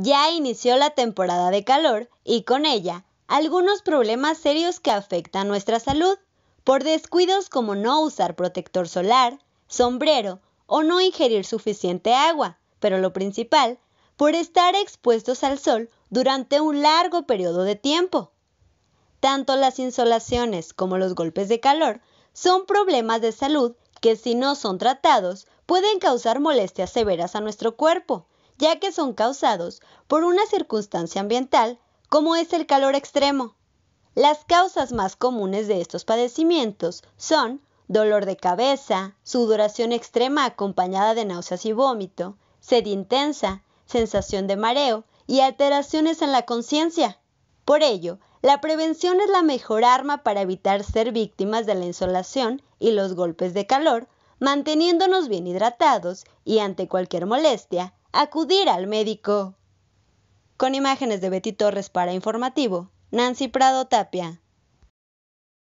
Ya inició la temporada de calor y con ella algunos problemas serios que afectan nuestra salud por descuidos como no usar protector solar, sombrero o no ingerir suficiente agua, pero lo principal, por estar expuestos al sol durante un largo periodo de tiempo. Tanto las insolaciones como los golpes de calor son problemas de salud que si no son tratados pueden causar molestias severas a nuestro cuerpo, ya que son causados por una circunstancia ambiental como es el calor extremo. Las causas más comunes de estos padecimientos son dolor de cabeza, sudoración extrema acompañada de náuseas y vómito, sed intensa, sensación de mareo y alteraciones en la conciencia. Por ello, la prevención es la mejor arma para evitar ser víctimas de la insolación y los golpes de calor, manteniéndonos bien hidratados y ante cualquier molestia, acudir al médico. Con imágenes de Betty Torres para Informativo, Nancy Prado Tapia.